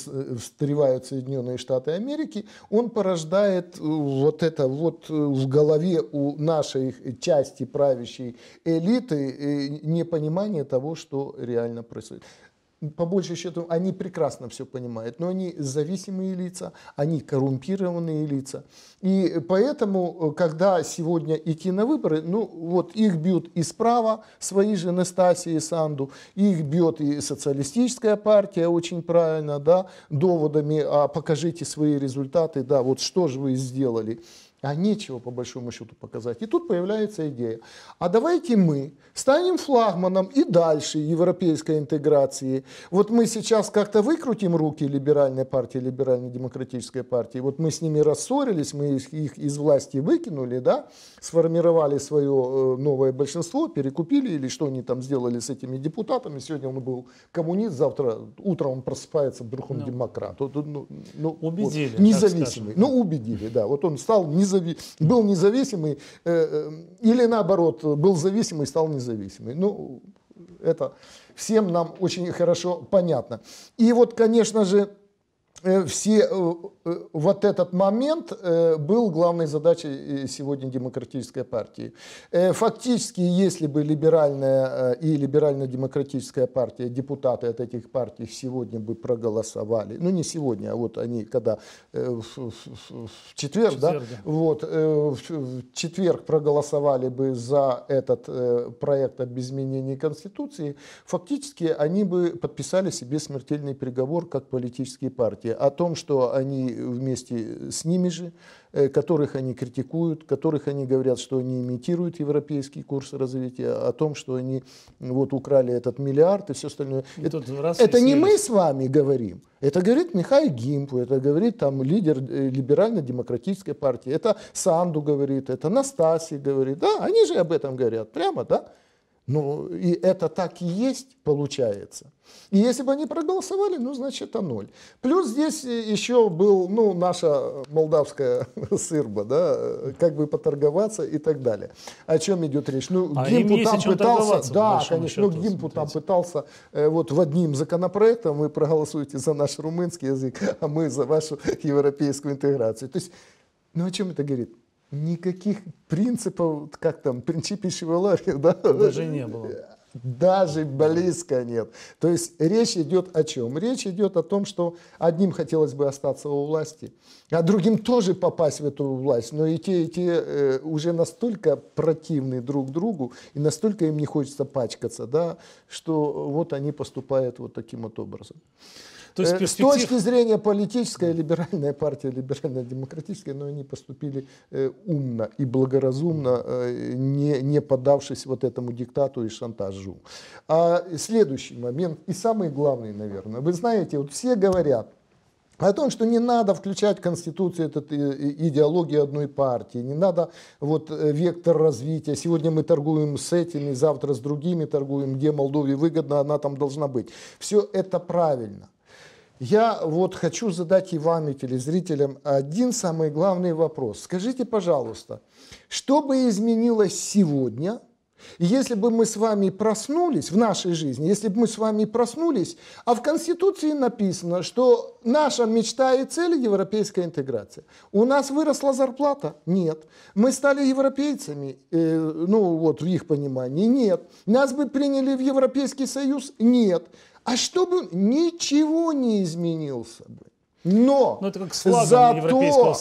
Э, встревают Соединенные Штаты Америки, он порождает э, вот это вот э, в голове у нашей части правящей элиты непонимание того, что реально происходит по большей счету, они прекрасно все понимают, но они зависимые лица, они коррумпированные лица. И поэтому, э, когда сегодня идти на выборы, ну вот их бьют и справа свои же Настасии и Санду, их бьет и социалистическая партия очень правильно, да, доводами, а покажите свои результаты, да, вот что же вы сделали. А нечего, по большому счету, показать. И тут появляется идея. А давайте мы станем флагманом и дальше европейской интеграции. Вот мы сейчас как-то выкрутим руки либеральной партии, либеральной демократической партии. Вот мы с ними рассорились, мы их из власти выкинули, да, сформировали свое э, новое большинство, перекупили или что они там сделали с этими депутатами. Сегодня он был коммунист, завтра утром он просыпается, вдруг он ну, демократ. Ну, ну, ну, убедили. Вот, независимый. Ну, убедили, да. Вот он стал независимым незави... был независимый, э, э, или наоборот, был зависимый, и стал независимый. Ну, это всем нам очень хорошо понятно. И вот, конечно же, Э, все э, э, вот этот момент был главной задачей сегодня демократической партии. Фактически, если бы либеральная и либерально-демократическая партия, депутаты от этих партий сегодня бы проголосовали, ну не сегодня, а вот они когда в, в, в четверг, в да, вот в четверг проголосовали бы за этот проект об изменении конституции, фактически они бы подписали себе смертельный приговор как политические партии пишете о том, что они вместе с ними же, э, которых они критикуют, которых они говорят, что они имитируют европейский курс развития, о том, что они вот украли этот миллиард и все остальное. И это раз это не мы с вами говорим, это говорит Михай Гимпу, это говорит там лидер э, либерально-демократической партии, это Санду говорит, это Настаси говорит, да, они же об этом говорят прямо, да. Ну, и это так и есть, получается. И если бы они проголосовали, ну, значит, это ноль. Плюс здесь э, еще был, ну, наша молдавская сырба, да, э, как бы поторговаться и так далее. О чем идет речь? Ну, а Гимпу там пытался, да, конечно, счету, ну, Гимпу смотрите. там пытался э, вот в одним законопроектом вы проголосуете за наш румынский язык, а мы за вашу европейскую интеграцию. То есть, ну, о чем это говорит? никаких принципов, как там, принцип пищеварения, да? Даже не было. Даже близко нет. То есть речь идет о чем? Речь идет о том, что одним хотелось бы остаться у власти, а другим тоже попасть в эту власть. Но и те, и те э, уже настолько противны друг другу, и настолько им не хочется пачкаться, да, что вот они поступают вот таким вот образом. То есть э, перспектив... С точки зрения политической, либеральная партия, либерально-демократическая, но они поступили э, умно и благоразумно, э, не, не поддавшись вот этому диктату и шантажу. А следующий момент, и самый главный, наверное. Вы знаете, вот все говорят, о том, что не надо включать в Конституцию этот, идеологию одной партии, не надо вот вектор развития. Сегодня мы торгуем с этими, завтра с другими торгуем, где Молдове выгодно, она там должна быть. Все это правильно. Я вот хочу задать и вам, и телезрителям один самый главный вопрос. Скажите, пожалуйста, что бы изменилось сегодня, если бы мы с вами проснулись в нашей жизни, если бы мы с вами проснулись, а в Конституции написано, что наша мечта и цель – европейская интеграция. У нас выросла зарплата? Нет. Мы стали европейцами, э, ну вот в их понимании? Нет. Нас бы приняли в Европейский Союз? Нет. А чтобы ничего не изменился бы. Но, Но ну, это как с зато,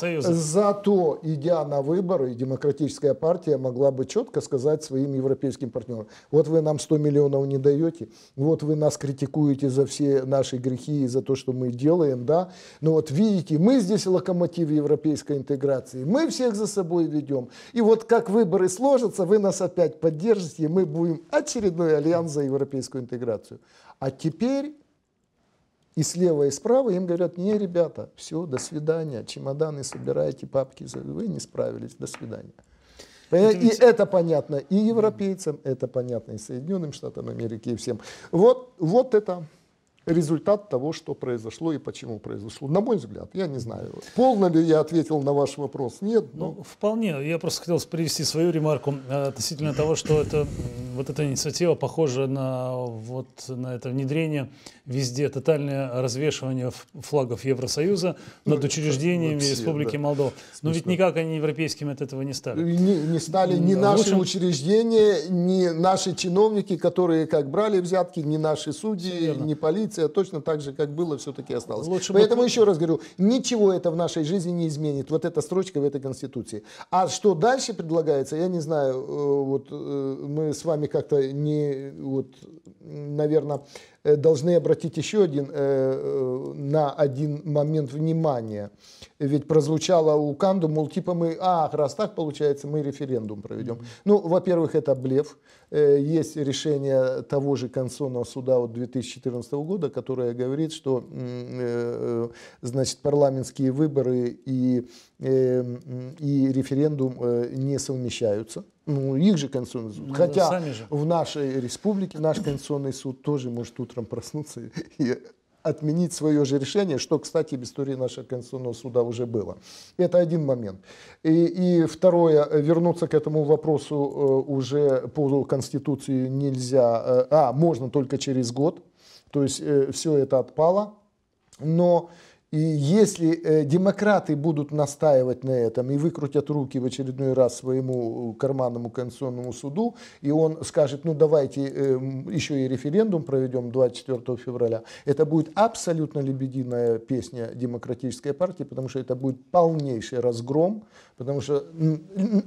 зато, идя на выборы, демократическая партия могла бы четко сказать своим европейским партнерам, вот вы нам 100 миллионов не даете, вот вы нас критикуете за все наши грехи и за то, что мы делаем, да, но ну вот видите, мы здесь локомотив европейской интеграции, мы всех за собой ведем, и вот как выборы сложатся, вы нас опять поддержите, и мы будем очередной альянс за европейскую интеграцию. А теперь и слева, и справа им говорят, не, ребята, все, до свидания, чемоданы собирайте, папки, вы не справились, до свидания. Это и это понятно и европейцам, это понятно и Соединенным Штатам Америки, и всем. Вот, вот это результат того, что произошло и почему произошло. На мой взгляд, я не знаю. Полно ли я ответил на ваш вопрос? Нет. Но... Ну, вполне. Я просто хотел привести свою ремарку э, относительно того, что это, вот эта инициатива похожа на, вот, на это внедрение везде, тотальное развешивание флагов Евросоюза ну, над ну, учреждениями все, Республики да. Молдова. Но ведь никак они европейскими от этого не стали. Не, не стали ни наши лучшем... учреждения, ни наши чиновники, которые как брали взятки, ни наши судьи, ни полиция точно так же, как было, все-таки осталось. Лучше Поэтому бы... еще раз говорю, ничего это в нашей жизни не изменит, вот эта строчка в этой Конституции. А что дальше предлагается, я не знаю, э, вот э, мы с вами как-то не, вот, наверное, Э, должны обратить еще один, э, э, на один момент внимания. Ведь прозвучало у Канду, мол, типа мы, а, раз так получается, мы референдум проведем. Ну, во-первых, это блеф. Есть решение того же Конституционного суда от 2014 года, которое говорит, что значит, парламентские выборы и Эм, и референдум э, не совмещаются. Ну, их же Конституционный суд. Ну, Хотя же. в нашей республике наш Конституционный суд тоже может утром проснуться и отменить свое же решение, что, кстати, в истории нашего Конституционного суда уже было. Это один момент. И, и второе, вернуться к этому вопросу э, уже по Конституции нельзя, э, а, можно только через год. То есть все это отпало. Но и если э, демократы будут настаивать на этом и выкрутят руки в очередной раз своему э, карманному конституционному суду, и он скажет, ну давайте э, еще и референдум проведем 24 февраля, это будет абсолютно лебединая песня демократической партии, потому что это будет полнейший разгром потому что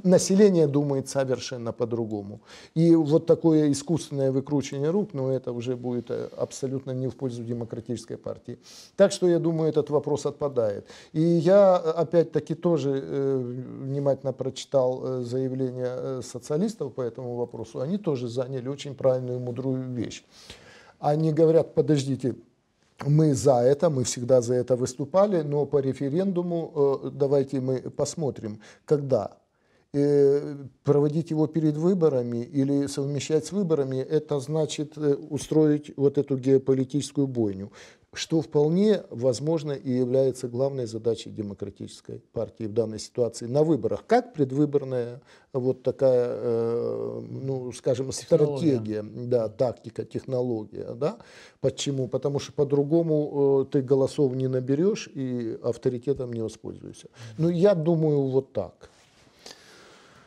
население думает совершенно по-другому. И вот такое искусственное выкручивание рук, ну это уже будет э, абсолютно не в пользу демократической партии. Так что я думаю, этот вопрос отпадает. И я э, опять-таки тоже э, внимательно прочитал заявление социалистов по этому вопросу. Они тоже заняли очень правильную и мудрую вещь. Они говорят, подождите, мы за это, мы всегда за это выступали, но по референдуму э, давайте мы посмотрим, когда э, проводить его перед выборами или совмещать с выборами, это значит э, устроить вот эту геополитическую бойню что вполне возможно и является главной задачей демократической партии в данной ситуации на выборах, как предвыборная вот такая, э, ну, скажем, технология. стратегия, да, тактика, технология, да. Почему? Потому что по-другому э, ты голосов не наберешь и авторитетом не воспользуешься. Ну, я думаю, вот так.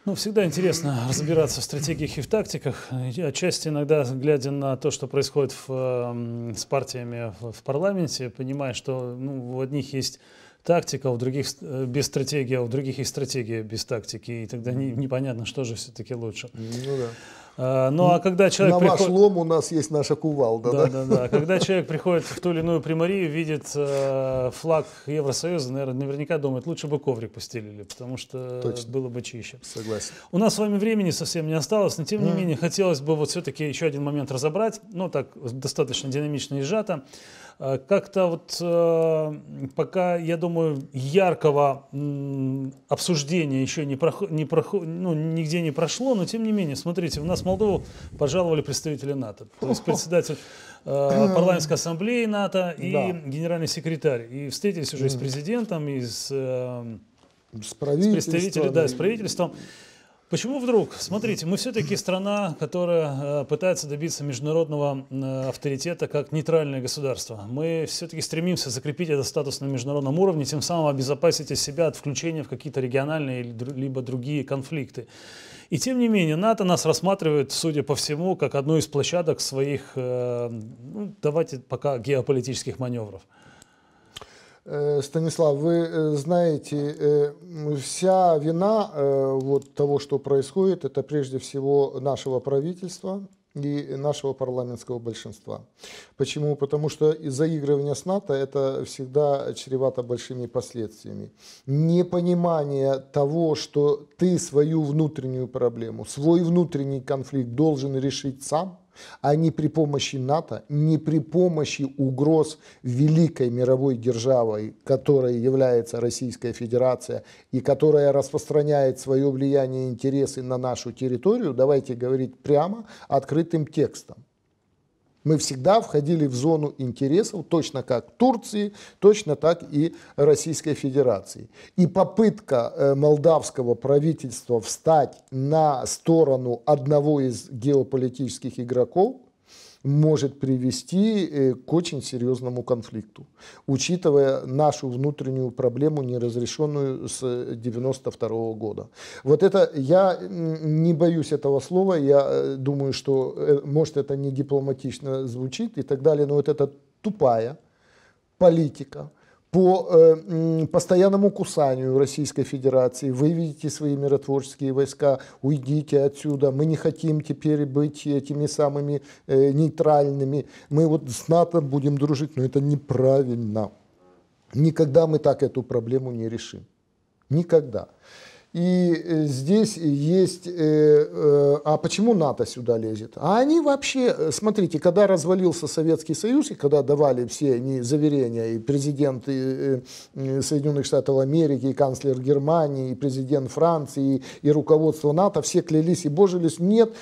Ну, всегда интересно разбираться в стратегиях и в тактиках. Я Отчасти иногда, глядя на то, что происходит в, эм, с партиями в парламенте, понимаю, что ну, у одних есть тактика, а у других э, без стратегии, а у других есть стратегия без тактики. И тогда не, непонятно, что же все-таки лучше. Ну да. А, ну а когда человек... На приход... ваш лом у нас есть наша кувалда. Да, да, да. да. Когда человек приходит в ту или иную примарию, видит э, флаг Евросоюза, наверное, наверняка думает, лучше бы коврик постелили, потому что Точно. было бы чище. Согласен. У нас с вами времени совсем не осталось, но тем не mm. менее хотелось бы вот все-таки еще один момент разобрать, ну так достаточно динамично и сжато. Э, как-то вот э, пока, я думаю, яркого обсуждения еще не проход, не проход, ну, нигде не прошло, но тем не менее, смотрите, в нас в Молдову пожаловали представители НАТО. То есть председатель э, эм. парламентской ассамблеи НАТО и да. генеральный секретарь. И встретились уже с президентом, и с, с, с представителями, да, с правительством. Почему вдруг? Смотрите, мы все-таки страна, которая э, пытается добиться международного э, авторитета как нейтральное государство. Мы все-таки стремимся закрепить этот статус на международном уровне, тем самым обезопасить себя от включения в какие-то региональные либо другие конфликты. И тем не менее, НАТО нас рассматривает, судя по всему, как одну из площадок своих, э, ну, давайте пока, геополитических маневров. Э, Станислав, вы э, знаете, э, вся вина вот того, что происходит, это прежде всего нашего правительства и нашего парламентского большинства. Почему? Потому что заигрывание с НАТО это всегда чревато большими последствиями. Непонимание того, что ты свою внутреннюю проблему, свой внутренний конфликт должен решить сам – а не при помощи НАТО, не при помощи угроз великой мировой державой, которой является Российская Федерация и которая распространяет свое влияние и интересы на нашу территорию, давайте говорить прямо, открытым текстом. Мы всегда входили в зону интересов, точно как Турции, точно так и Российской Федерации. И попытка э, молдавского правительства встать на сторону одного из геополитических игроков может привести э, к очень серьезному конфликту, учитывая нашу внутреннюю проблему, неразрешенную с 92 э, года. Вот это, я не боюсь этого слова, я э, думаю, что, может, это не дипломатично звучит и так далее, но вот это тупая политика – по э, постоянному кусанию Российской Федерации. Выведите свои миротворческие войска, уйдите отсюда. Мы не хотим теперь быть этими самыми э, нейтральными. Мы вот с НАТО будем дружить, но это неправильно. Никогда мы так эту проблему не решим. Никогда. И э, здесь есть... Э, э, а почему НАТО сюда лезет? А они вообще... Смотрите, когда развалился Советский Союз, и когда давали все они заверения, и президент Соединенных Штатов Америки, и канцлер Германии, и президент Франции, и руководство НАТО, все клялись и божились. Нет,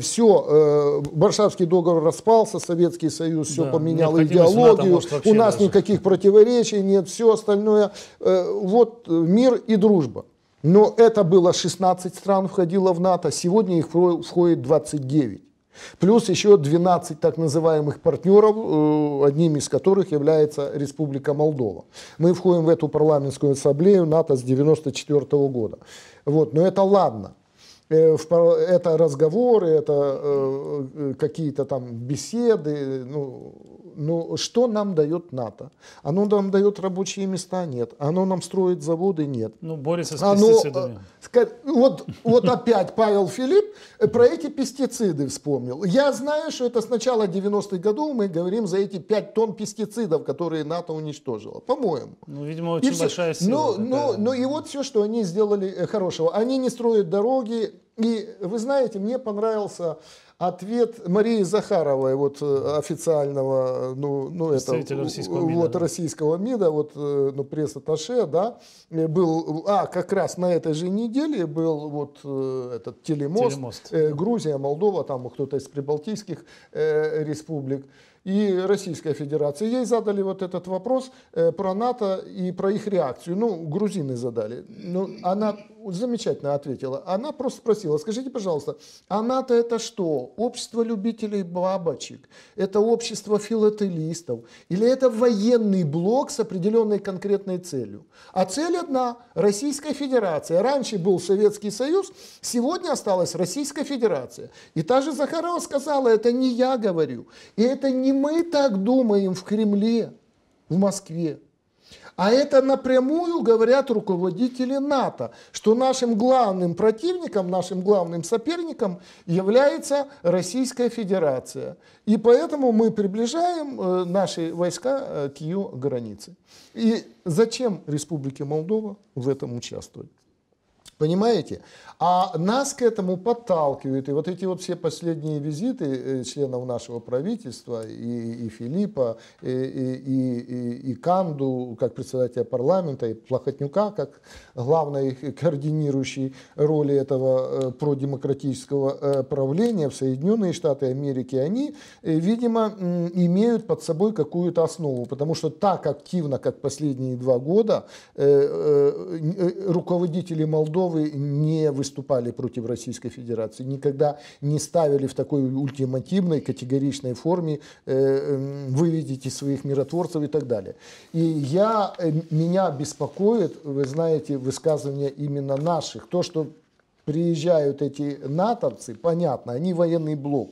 все, Варшавский договор распался, Советский Союз все да, поменял идеологию, у нас даже. никаких противоречий нет, все остальное. Вот мир и дружба. Но это было 16 стран входило в НАТО, сегодня их входит 29. Плюс еще 12 так называемых партнеров, э, одним из которых является Республика Молдова. Мы входим в эту парламентскую ассамблею НАТО с 1994 года. Вот, но это ладно. Э, это разговоры, это э, какие-то там беседы, ну, ну, что нам дает НАТО? Оно нам дает рабочие места? Нет. Оно нам строит заводы? Нет. Ну, борется с оно, пестицидами. Э, вот, вот опять Павел Филипп э, про эти пестициды вспомнил. Я знаю, что это с начала 90-х годов мы говорим за эти 5 тонн пестицидов, которые НАТО уничтожило, по-моему. Ну, видимо, очень и все, большая сила. Ну, ну, ну и вот все, что они сделали э, хорошего. Они не строят дороги. И вы знаете, мне понравился Ответ Марии Захаровой, вот э, официального, э, ну, ну это российского МИДа, вот да. российского МИДа, вот э, ну, пресс-атташе, да, был, а как раз на этой же неделе был вот этот телемост, телемост. Э, Грузия, Молдова, там кто-то из прибалтийских э, республик и Российской Федерации. Ей задали вот этот вопрос э, про НАТО и про их реакцию. Ну, грузины задали. Ну, она замечательно ответила. Она просто спросила, скажите, пожалуйста, а НАТО это что? Общество любителей бабочек? Это общество филателистов? Или это военный блок с определенной конкретной целью? А цель одна – Российская Федерация. Раньше был Советский Союз, сегодня осталась Российская Федерация. И та же Захарова сказала, это не я говорю. И это не мы так думаем в Кремле, в Москве. А это напрямую говорят руководители НАТО, что нашим главным противником, нашим главным соперником является Российская Федерация. И поэтому мы приближаем э, наши войска э, к ее границе. И зачем Республике Молдова в этом участвовать? Понимаете? А нас к этому подталкивают. И вот эти вот все последние визиты э, членов нашего правительства, и, и Филиппа, и, и, и, и Канду, как председателя парламента, и Плохотнюка, как главной координирующей роли этого э, продемократического э, правления в Соединенные Штаты Америки, они, видимо, имеют под собой какую-то основу. Потому что так активно, как последние два года, руководители Молдовы Молдовы не выступали против Российской Федерации, никогда не ставили в такой ультимативной, категоричной форме э, эм, «выведите своих миротворцев» и так далее. И я, э, меня беспокоит, вы знаете, высказывание именно наших, то, что приезжают эти натовцы, понятно, они военный блок,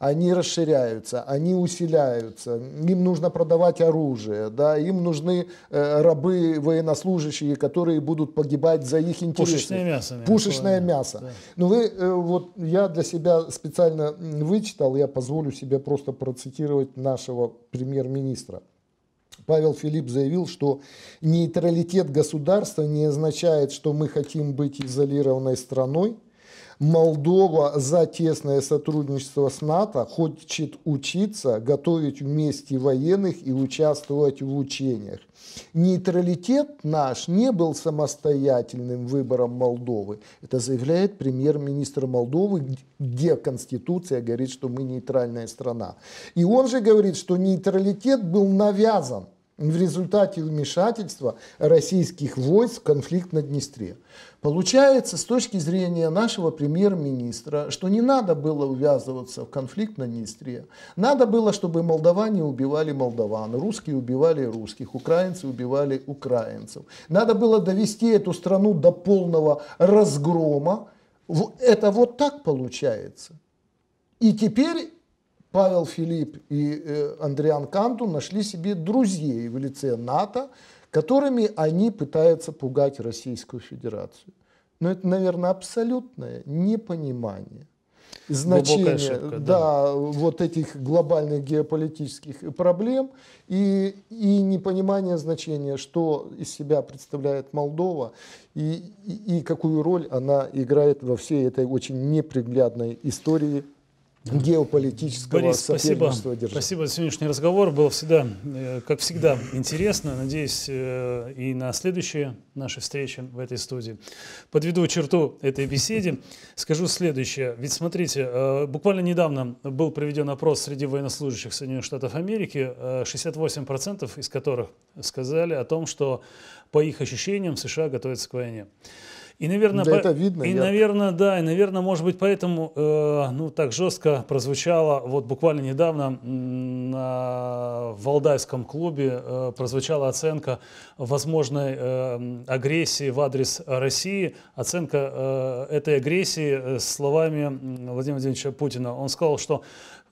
они расширяются, они усиляются, им нужно продавать оружие, да, им нужны э, рабы, военнослужащие, которые будут погибать за их интересы. Пушечное мясо. Пушечное мясо. Да. Но ну, вы, э, вот я для себя специально вычитал, я позволю себе просто процитировать нашего премьер-министра. Павел Филипп заявил, что нейтралитет государства не означает, что мы хотим быть изолированной страной, Молдова за тесное сотрудничество с НАТО хочет учиться, готовить вместе военных и участвовать в учениях. Нейтралитет наш не был самостоятельным выбором Молдовы. Это заявляет премьер-министр Молдовы, где Конституция говорит, что мы нейтральная страна. И он же говорит, что нейтралитет был навязан в результате вмешательства российских войск в конфликт на Днестре. Получается, с точки зрения нашего премьер-министра, что не надо было увязываться в конфликт на Днестре. Надо было, чтобы молдаване убивали молдаван, русские убивали русских, украинцы убивали украинцев. Надо было довести эту страну до полного разгрома. Это вот так получается. И теперь Павел Филипп и э, Андриан Канту нашли себе друзей в лице НАТО, которыми они пытаются пугать Российскую Федерацию. Но это, наверное, абсолютное непонимание значения, ошибка, да, да. вот этих глобальных геополитических проблем и, и непонимание значения, что из себя представляет Молдова и, и, и какую роль она играет во всей этой очень неприглядной истории геополитического Борис, спасибо. держав. Спасибо за сегодняшний разговор. Было всегда, э, как всегда, интересно. Надеюсь, э, и на следующие наши встречи в этой студии. Подведу черту этой беседе. Скажу следующее. Ведь смотрите, э, буквально недавно был проведен опрос среди военнослужащих Соединенных Штатов Америки, 68% из которых сказали о том, что по их ощущениям США готовятся к войне. И, наверное, да, по... это видно. И, наверное, да, и, наверное, может быть, поэтому, э, ну, так жестко прозвучало, вот буквально недавно на Валдайском клубе э, прозвучала оценка возможной э, агрессии в адрес России, оценка э, этой агрессии э, словами Владимира Владимировича Путина. Он сказал, что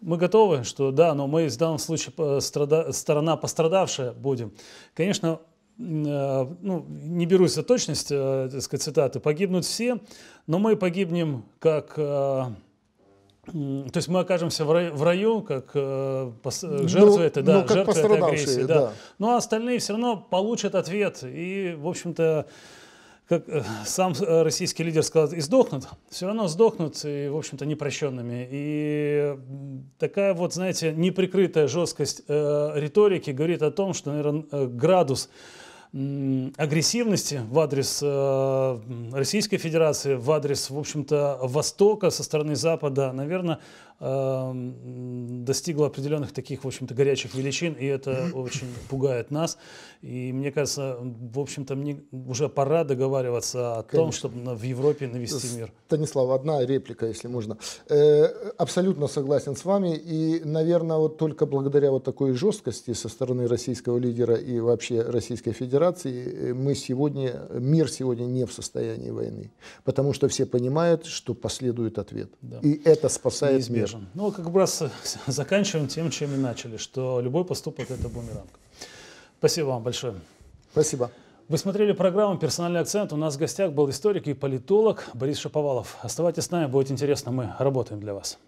мы готовы, что да, но мы в данном случае э, страда... сторона пострадавшая будем. Конечно, Э, ну, не берусь за точность, э, так сказать, цитаты, погибнут все, но мы погибнем как... Э, то есть мы окажемся в раю, в раю как э, ну, жертвы ну, этой, да, ну, как жертвы этой агрессии. Да. Да. Ну а остальные все равно получат ответ. И, в общем-то, как сам российский лидер сказал, и сдохнут, все равно сдохнут, и, в общем-то, непрощенными. И такая вот, знаете, неприкрытая жесткость э, риторики говорит о том, что, наверное, градус агрессивности в адрес э, Российской Федерации, в адрес, в общем-то, Востока со стороны Запада, наверное, Эм, достигла определенных таких, в общем-то, горячих величин, и это очень пугает нас. И мне кажется, в общем-то, мне уже пора договариваться о Конечно. том, чтобы в Европе навести мир. Станислав, одна реплика, если можно. Э, абсолютно согласен с вами, и, наверное, вот только благодаря вот такой жесткости со стороны российского лидера и вообще Российской Федерации э, мы сегодня, мир сегодня не в состоянии войны, потому что все понимают, что последует ответ. Да. И это спасает мир поддержим. Ну, как бы раз заканчиваем тем, чем и начали, что любой поступок – это бумеранг. Спасибо вам большое. Спасибо. Вы смотрели программу «Персональный акцент». У нас в гостях был историк и политолог Борис Шаповалов. Оставайтесь с нами, будет интересно, мы работаем для вас.